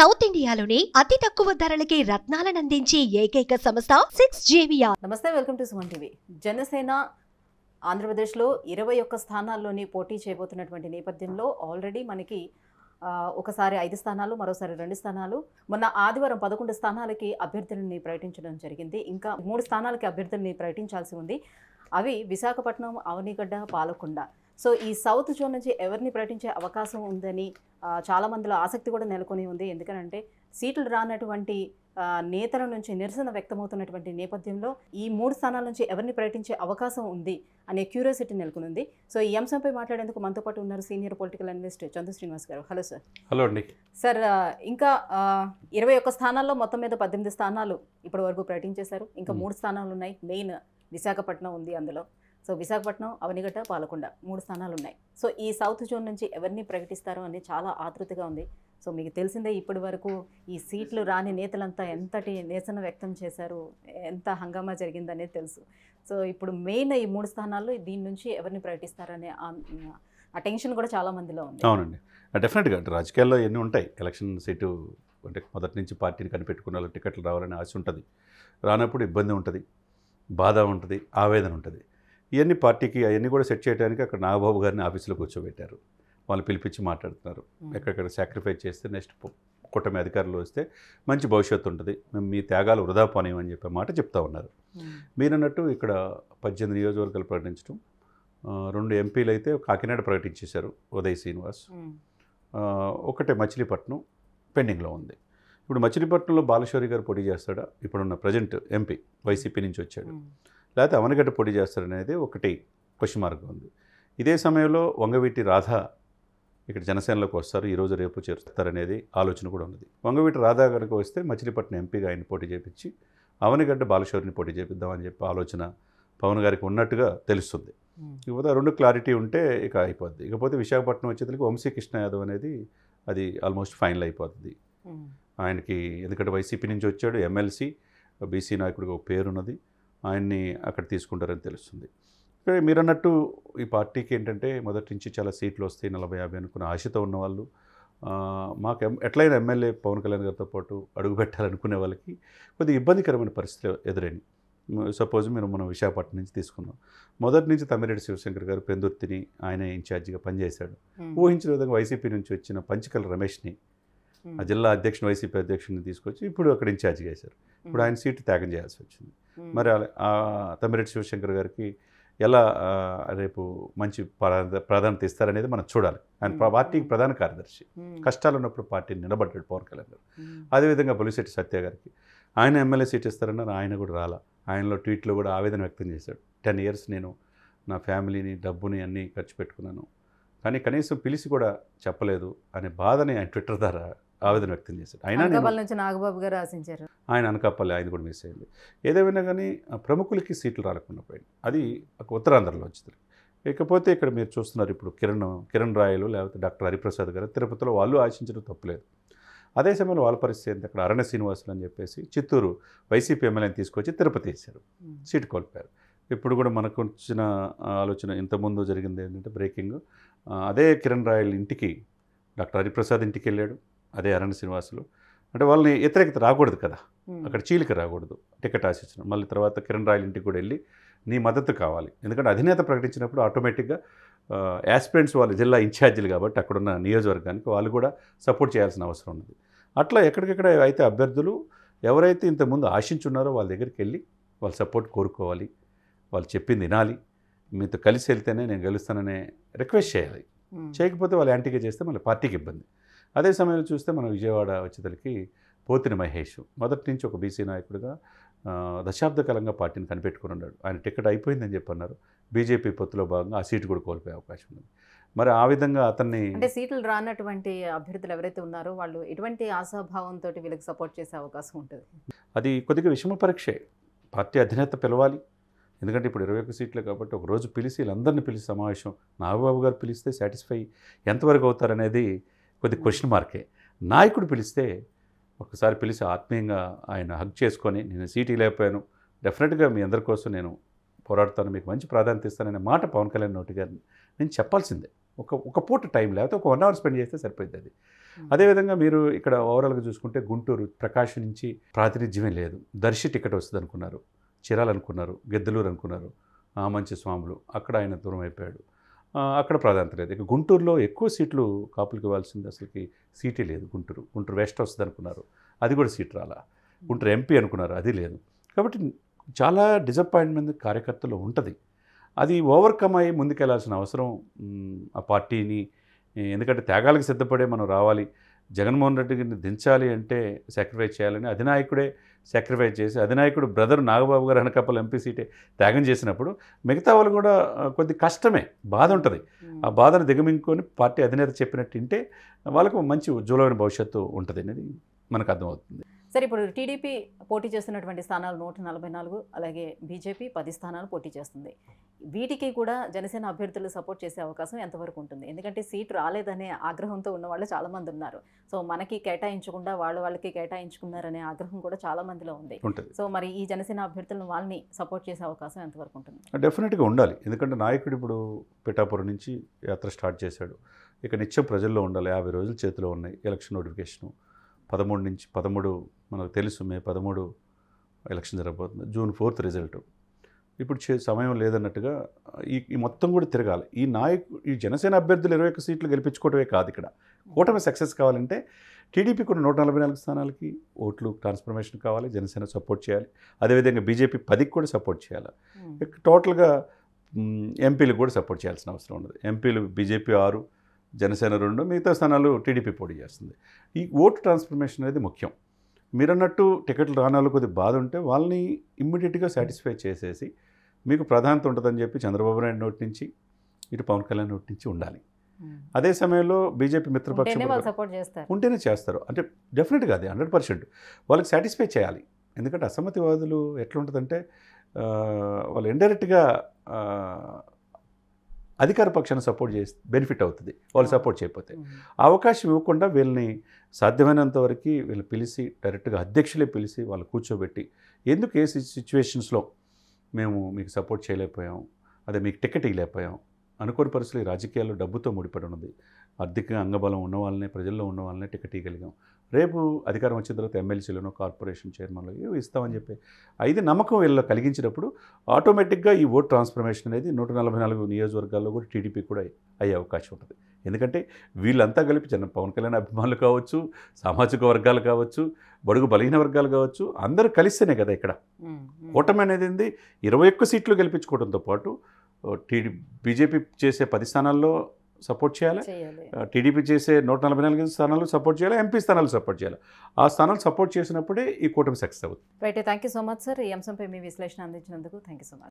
South ఇండియాలోని అతి తక్కువ ధరలకి రత్నాలను అందించే ఏకైక సంస్థ సిక్స్ జేవియా నమస్తే welcome to Suman TV Janasena ఆంధ్రప్రదేశ్లో ఇరవై ఒక్క స్థానాల్లోని పోటీ చేయబోతున్నటువంటి నేపథ్యంలో ఆల్రెడీ మనకి ఒకసారి ఐదు స్థానాలు మరోసారి రెండు స్థానాలు మొన్న ఆదివారం పదకొండు స్థానాలకి అభ్యర్థులని ప్రకటించడం జరిగింది ఇంకా మూడు స్థానాలకి అభ్యర్థులని ప్రకటించాల్సి ఉంది అవి విశాఖపట్నం అవనిగడ్డ పాలకొండ సో ఈ సౌత్ జోన్ నుంచి ఎవరిని ప్రకటించే అవకాశం ఉందని చాలా మందిలో ఆసక్తి కూడా నెలకొని ఉంది ఎందుకనంటే సీట్లు రానటువంటి నేతల నుంచి నిరసన వ్యక్తమవుతున్నటువంటి నేపథ్యంలో ఈ మూడు స్థానాల నుంచి ఎవరిని ప్రకటించే అవకాశం ఉంది అనే క్యూరియాసిటీ నెలకొనుంది సో ఈ అంశంపై మాట్లాడేందుకు మనతో పాటు ఉన్నారు senior political analyst Chandra Srinivas గారు హలో సార్ హలో అండి సార్ ఇంకా ఇరవై ఒక్క స్థానాల్లో మొత్తం మీద పద్దెనిమిది స్థానాలు ఇప్పటి వరకు ప్రకటించేశారు ఇంకా మూడు స్థానాలు ఉన్నాయి మెయిన్ విశాఖపట్నం ఉంది అందులో సో విశాఖపట్నం అవనిగడ్డ పాలకొండ మూడు స్థానాలు ఉన్నాయి సో ఈ సౌత్ జోన్ నుంచి ఎవరిని ప్రకటిస్తారు అనేది చాలా ఆతృతగా ఉంది సో మీకు తెలిసిందే ఇప్పటి వరకు ఈ సీట్లు రాని నేతలంతా ఎంతటి నిరసన వ్యక్తం చేశారు ఎంత హంగామా జరిగిందనేది తెలుసు సో ఇప్పుడు మెయిన్ ఈ మూడు స్థానాల్లో దీని నుంచి ఎవరిని ప్రకటిస్తారనే ఆ టెన్షన్ కూడా చాలా మందిలో ఉంది అవునండి డెఫినెట్గా రాజకీయాల్లో ఎన్ని ఉంటాయి ఎలక్షన్ సీటు అంటే మొదటి నుంచి పార్టీని కనిపెట్టుకున్న వాళ్ళు టికెట్లు రావాలని ఆశ ఉంటుంది రానప్పుడు ఇబ్బంది ఉంటుంది బాధ ఉంటుంది ఆవేదన ఉంటుంది ఇవన్నీ పార్టీకి అవన్నీ కూడా సెట్ చేయడానికి అక్కడ నాగబాబు గారిని ఆఫీసులో కూర్చోబెట్టారు వాళ్ళు పిలిపించి మాట్లాడుతున్నారు ఎక్కడెక్కడ సాక్రిఫైస్ చేస్తే నెక్స్ట్ కూటమి అధికారులు వస్తే మంచి భవిష్యత్తు ఉంటుంది మేము మీ త్యాగాలు వృధా అని చెప్పే మాట చెప్తా ఉన్నారు మీరన్నట్టు ఇక్కడ పద్దెనిమిది నియోజకవర్గాలు ప్రకటించడం రెండు ఎంపీలు అయితే కాకినాడ ప్రకటించేశారు ఉదయ్ శ్రీనివాస్ ఒకటే మచిలీపట్నం పెండింగ్లో ఉంది ఇప్పుడు మచిలీపట్నంలో బాలశౌరి గారు పోటీ చేస్తాడా ఇప్పుడున్న ప్రజెంట్ ఎంపీ వైసీపీ నుంచి వచ్చాడు లేకపోతే అవనగడ్డ పొడి చేస్తారనేది ఒకటి క్వశ్చన్ మార్క్ ఉంది ఇదే సమయంలో వంగవీటి రాధ ఇక్కడ జనసేనలోకి వస్తారు ఈరోజు రేపు చేరుస్తారనేది ఆలోచన కూడా ఉన్నది వంగవీటి రాధా కనుక వస్తే మచిలీపట్నం ఎంపీగా ఆయన పోటీ చేపించి అవనిగడ్డ బాలశౌరిని పోటీ చేపిద్దామని చెప్పి ఆలోచన పవన్ గారికి ఉన్నట్టుగా తెలుస్తుంది ఇకపోతే రెండు క్లారిటీ ఉంటే ఇక అయిపోద్ది ఇకపోతే విశాఖపట్నం వంశీ కృష్ణ యాదవ్ అనేది అది ఆల్మోస్ట్ ఫైనల్ అయిపోతుంది ఆయనకి ఎందుకంటే వైసీపీ నుంచి వచ్చాడు ఎమ్మెల్సీ బీసీ నాయకుడికి ఒక పేరున్నది ఆయన్ని అక్కడ తీసుకుంటారని తెలుస్తుంది మీరు అన్నట్టు ఈ పార్టీకి ఏంటంటే మొదటి నుంచి చాలా సీట్లు వస్తాయి నలభై యాభై అనుకున్న ఆశతో ఉన్నవాళ్ళు మాకు ఎట్లయినా ఎమ్మెల్యే పవన్ కళ్యాణ్ గారితో పాటు అడుగు పెట్టాలనుకునే వాళ్ళకి కొద్దిగా ఇబ్బందికరమైన పరిస్థితి ఎదురైంది సపోజ్ మీరు మనం విశాఖపట్నం నుంచి తీసుకున్నాం మొదటి నుంచి తమ్మిరెడ్డి శివశంకర్ గారు పెందుర్తిని ఆయన ఇన్ఛార్జిగా పనిచేశాడు ఊహించిన విధంగా వైసీపీ నుంచి వచ్చిన పంచకల రమేష్ని ఆ జిల్లా అధ్యక్షుని వైసీపీ అధ్యక్షుడిని తీసుకొచ్చి ఇప్పుడు అక్కడ ఇన్ఛార్జిగా వేశారు ఇప్పుడు ఆయన సీటు త్యాగం చేయాల్సి వచ్చింది మరి తమ్మిరెడ్డి శివశంకర్ గారికి ఎలా రేపు మంచి ప్రాధాన్యత ఇస్తారనేది మనం చూడాలి ఆయన పార్టీకి ప్రధాన కార్యదర్శి కష్టాలు ఉన్నప్పుడు పార్టీని నిలబడ్డాడు పవన్ కళ్యాణ్ గారు అదేవిధంగా పొలిశెట్టి సత్య గారికి ఆయన ఎమ్మెల్యే సీట్ ఇస్తారన్నారు ఆయన కూడా రాలా ఆయనలో ట్వీట్లో కూడా ఆవేదన వ్యక్తం చేశాడు టెన్ ఇయర్స్ నేను నా ఫ్యామిలీని డబ్బుని అన్నీ ఖర్చు పెట్టుకున్నాను కానీ కనీసం పిలిచి కూడా చెప్పలేదు అనే బాధని ఆయన ట్విట్టర్ ద్వారా ఆవేదన వ్యక్తం చేశారు ఆయన నుంచి నాగబాబు గారు ఆశించారు ఆయన అనకాపల్లి ఆయన కూడా మిస్ అయింది ఏదేమైనా కానీ ప్రముఖులకి సీట్లు రాలకుండా పోయింది అది ఉత్తరాంధ్రలో వచ్చింది ఇకపోతే ఇక్కడ మీరు చూస్తున్నారు ఇప్పుడు కిరణ్ కిరణ్ రాయలు లేకపోతే డాక్టర్ హరిప్రసాద్ గారు తిరుపతిలో వాళ్ళు ఆశించడం తప్పులేదు అదే సమయంలో వాళ్ళ పరిస్థితి ఏంటి అక్కడ అరణ్య శ్రీనివాసులు అని చెప్పేసి చిత్తూరు వైసీపీ ఎమ్మెల్యేని తీసుకొచ్చి తిరుపతి వేశారు సీటు కోల్పోయారు ఇప్పుడు కూడా మనకు వచ్చిన ఆలోచన ఇంతకుముందు జరిగింది ఏంటంటే బ్రేకింగ్ అదే కిరణ్ రాయల్ ఇంటికి డాక్టర్ హరిప్రసాద్ ఇంటికి వెళ్ళాడు అదే అరణ్య శ్రీనివాసులు అంటే వాళ్ళని వ్యతిరేకత రాకూడదు కదా అక్కడ చీలిక రాకూడదు టికెట్ ఆశించిన మళ్ళీ తర్వాత కిరణ్ రాయల్ ఇంటికి కూడా వెళ్ళి నీ మద్దతు కావాలి ఎందుకంటే అధినేత ప్రకటించినప్పుడు ఆటోమేటిక్గా యాస్పిరెంట్స్ వాళ్ళు జిల్లా ఇన్ఛార్జీలు కాబట్టి అక్కడున్న నియోజకవర్గానికి వాళ్ళు కూడా సపోర్ట్ చేయాల్సిన అవసరం ఉంది అట్లా ఎక్కడికెక్కడ అయితే అభ్యర్థులు ఎవరైతే ఇంతకుముందు ఆశించున్నారో వాళ్ళ దగ్గరికి వెళ్ళి వాళ్ళ సపోర్ట్ కోరుకోవాలి వాళ్ళు చెప్పింది వినాలి మీతో కలిసి వెళ్తేనే నేను గెలుస్తాననే రిక్వెస్ట్ చేయాలి చేయకపోతే వాళ్ళు యాంటీగా చేస్తే మళ్ళీ పార్టీకి ఇబ్బంది అదే సమయంలో చూస్తే మన విజయవాడ వచ్చేతలకి పోతిని మహేష్ మొదటి నుంచి ఒక బీసీ నాయకుడిగా దశాబ్ద కాలంగా పార్టీని కనిపెట్టుకుని ఉన్నాడు ఆయన టికెట్ అయిపోయిందని చెప్పన్నారు బీజేపీ పొత్తులో భాగంగా ఆ సీటు కూడా కోల్పోయే అవకాశం ఉంది మరి ఆ విధంగా అతన్ని అంటే సీట్లు రానటువంటి అభ్యర్థులు ఎవరైతే ఉన్నారో వాళ్ళు ఎటువంటి ఆశాభావంతో వీళ్ళకి సపోర్ట్ చేసే అవకాశం ఉంటుంది అది కొద్దిగా విషమ పరీక్షే పార్టీ అధినేత పిలవాలి ఎందుకంటే ఇప్పుడు ఇరవై ఒక్క సీట్లు కాబట్టి ఒకరోజు పిలిచి వీళ్ళందరినీ పిలిచి సమావేశం నాగబాబు గారు పిలిస్తే సాటిస్ఫై ఎంతవరకు అవుతారనేది కొద్ది క్వశ్చన్ మార్కే నాయకుడు పిలిస్తే ఒకసారి పిలిచి ఆత్మీయంగా ఆయన హక్ చేసుకొని నేను సీటీ లేకపోయాను డెఫినెట్గా మీ అందరి కోసం నేను పోరాడుతాను మీకు మంచి ప్రాధాన్యత ఇస్తాననే మాట పవన్ కళ్యాణ్ నోటి గారు నేను చెప్పాల్సిందే ఒక ఒక పూట టైం లేకపోతే ఒక వన్ అవర్ స్పెండ్ చేస్తే సరిపోయింది అది hmm. అదేవిధంగా మీరు ఇక్కడ ఓవరాల్గా చూసుకుంటే గుంటూరు ప్రకాశం నుంచి ప్రాతినిధ్యమే లేదు దర్శి టికెట్ వస్తుంది అనుకున్నారు చిరాలు అనుకున్నారు గెద్దలూరు అనుకున్నారు మంచి స్వాములు అక్కడ ఆయన దూరం అయిపోయాడు అక్కడ ప్రాధాన్యత లేదు ఇక గుంటూరులో ఎక్కువ సీట్లు కాపులకు ఇవ్వాల్సింది అసలుకి సీటే లేదు గుంటూరు గుంటూరు వెస్ట్ వస్తుంది అనుకున్నారు అది కూడా సీట్ రాలా గుంటూరు hmm. ఎంపీ అనుకున్నారు అది లేదు కాబట్టి చాలా డిసప్పాయింట్మెంట్ కార్యకర్తలు ఉంటుంది అది ఓవర్కమ్ అయ్యి ముందుకెళ్లాల్సిన అవసరం ఆ పార్టీని ఎందుకంటే త్యాగాలకు సిద్ధపడే మనం రావాలి జగన్మోహన్ రెడ్డి గారిని దించాలి అంటే సాక్రిఫైస్ చేయాలని అధినాయకుడే సాక్రిఫైస్ చేసి అధినాయకుడు బ్రదర్ నాగబాబు గారు అనకప్పలు ఎంపీ సీటే త్యాగం చేసినప్పుడు మిగతా వాళ్ళు కూడా కొద్ది కష్టమే బాధ ఉంటుంది ఆ బాధను దిగమింగుకొని పార్టీ అధినేత చెప్పినట్టు వాళ్ళకు మంచి ఉజ్వలమైన భవిష్యత్తు ఉంటుంది అనేది మనకు అర్థమవుతుంది సరే ఇప్పుడు టీడీపీ పోటీ చేస్తున్నటువంటి స్థానాలు నూట నలభై నాలుగు అలాగే బీజేపీ పది స్థానాలు పోటీ చేస్తుంది వీటికి కూడా జనసేన అభ్యర్థులు సపోర్ట్ చేసే అవకాశం ఎంతవరకు ఉంటుంది ఎందుకంటే సీట్ రాలేదనే ఆగ్రహంతో ఉన్న వాళ్ళు చాలామంది ఉన్నారు సో మనకి కేటాయించకుండా వాళ్ళ వాళ్ళకి కేటాయించుకున్నారనే ఆగ్రహం కూడా చాలా మందిలో ఉంది సో మరి ఈ జనసేన అభ్యర్థులను వాళ్ళని సపోర్ట్ చేసే అవకాశం ఎంతవరకు ఉంటుంది డెఫినెట్గా ఉండాలి ఎందుకంటే నాయకుడు ఇప్పుడు పిఠాపురం నుంచి యాత్ర స్టార్ట్ చేశాడు ఇక నిత్యం ప్రజల్లో ఉండాలి యాభై రోజులు చేతిలో ఉన్నాయి ఎలక్షన్ నోటిఫికేషను పదమూడు నుంచి పదమూడు మనకు తెలుసు మే పదమూడు ఎలక్షన్ జరగబోతుంది జూన్ ఫోర్త్ రిజల్ట్ ఇప్పుడు చే సమయం లేదన్నట్టుగా ఈ ఈ మొత్తం కూడా తిరగాలి ఈ నాయకు ఈ జనసేన అభ్యర్థులు ఇరవై ఒక్క సీట్లు గెలిపించుకోవటమే కాదు ఇక్కడ కూటమి సక్సెస్ కావాలంటే టీడీపీ కూడా నూట నలభై నాలుగు స్థానాలకి ఓట్లు ట్రాన్స్ఫర్మేషన్ కావాలి జనసేన సపోర్ట్ చేయాలి అదేవిధంగా బీజేపీ పదికి కూడా సపోర్ట్ చేయాలి hmm. టోటల్గా ఎంపీలకు కూడా సపోర్ట్ చేయాల్సిన అవసరం ఉండదు ఎంపీలు బీజేపీ ఆరు జనసేన రెండు మిగతా స్థానాలు టీడీపీ పోటీ చేస్తుంది ఈ ఓటు ట్రాన్స్ఫర్మేషన్ అనేది ముఖ్యం మీరన్నట్టు టికెట్లు రానాలు కొద్దిగా బాధ ఉంటే వాళ్ళని ఇమ్మీడియట్గా సాటిస్ఫై చేసేసి మీకు ప్రాధాన్యత ఉంటుందని చెప్పి చంద్రబాబు నాయుడు నోటి నుంచి ఇటు పవన్ కళ్యాణ్ నోటి నుంచి ఉండాలి అదే సమయంలో బీజేపీ మిత్రపక్షం ఉంటేనే చేస్తారు అంటే డెఫినెట్గా అది హండ్రెడ్ పర్సెంట్ వాళ్ళకి సాటిస్ఫై చేయాలి ఎందుకంటే అసమ్మతివాదులు ఎట్లుంటుందంటే వాళ్ళు ఇండైరెక్ట్గా అధికార పక్షాన్ని సపోర్ట్ చేసి బెనిఫిట్ అవుతుంది వాళ్ళు సపోర్ట్ చేయకపోతే అవకాశం ఇవ్వకుండా వీళ్ళని సాధ్యమైనంత వరకు వీళ్ళు పిలిచి డైరెక్ట్గా అధ్యక్షులే పిలిచి వాళ్ళు కూర్చోబెట్టి ఎందుకు ఏ సిచ్యువేషన్స్లో మేము మీకు సపోర్ట్ చేయలేకపోయాం అదే మీకు టికెట్ ఇవ్వలేకపోయాం అనుకోని పరిస్థితులు రాజకీయాల్లో డబ్బుతో ముడిపడి ఉన్నది ఆర్థిక అంగబలం ఉన్న వాళ్ళనే ప్రజల్లో ఉన్న వాళ్ళనే టికెట్ ఇవ్వగలిగాం రేపు అధికారం వచ్చిన తర్వాత ఎమ్మెల్సీలను కార్పొరేషన్ చైర్మన్లు ఏవో ఇస్తామని చెప్పి అయితే నమ్మకం వీళ్ళు కలిగించినప్పుడు ఆటోమేటిక్గా ఈ ఓట్ ట్రాన్స్ఫర్మేషన్ అనేది నూట నలభై నాలుగు నియోజకవర్గాల్లో కూడా టీడీపీ కూడా అయ్యే అవకాశం ఉంటుంది ఎందుకంటే వీళ్ళంతా కలిపి జన పవన్ కళ్యాణ్ అభిమానులు కావచ్చు సామాజిక వర్గాలు కావచ్చు బడుగు బలహీన వర్గాలు కావచ్చు అందరూ కలిస్తేనే కదా ఇక్కడ కూటమి అనేది ఏంది ఇరవై ఒక్క సీట్లు గెలిపించుకోవడంతో పాటు టీడీ బీజేపీ చేసే పది స్థానాల్లో సపోర్ట్ చేయాలి టీడీపీ చేసే నూట నలభై నాలుగు స్థానాలు సపోర్ట్ చేయాలి ఎంపీ స్థానాలు సపోర్ట్ చేయాలి ఆ స్థానాలు సపోర్ట్ చేసినప్పుడే ఈ కూటమి సక్సెస్ అవుతుంది right thank you so much sir ఈ అంశంపై మీ విశ్లేషణ అందించినందుకు థ్యాంక్ యూ సో మచ్